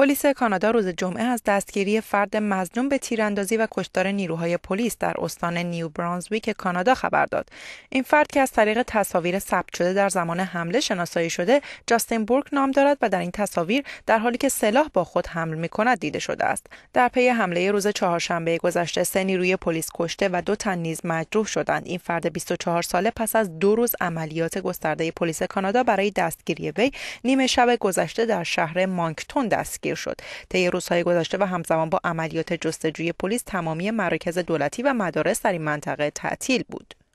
پلیس کانادا روز جمعه از دستگیری فرد مظنون به تیراندازی و کشتار نیروهای پلیس در استان نیو برانزویک کانادا خبر داد. این فرد که از طریق تصاویر ثبت شده در زمان حمله شناسایی شده، جاستین بورک نام دارد و در این تصاویر در حالی که سلاح با خود حمل می کند دیده شده است. در پی حمله روز چهارشنبه گذشته سه نیروی پلیس کشته و دو تن نیز مجروح شدند. این فرد 24 ساله پس از دو روز عملیات گسترده پلیس کانادا برای دستگیری وی نیمه شب گذشته در شهر مانکتون دستگیر دستگیر شد طی روزهای گذشته و همزمان با عملیات جستجوی پلیس تمامی مراکز دولتی و مدارس در این منطقه تعطیل بود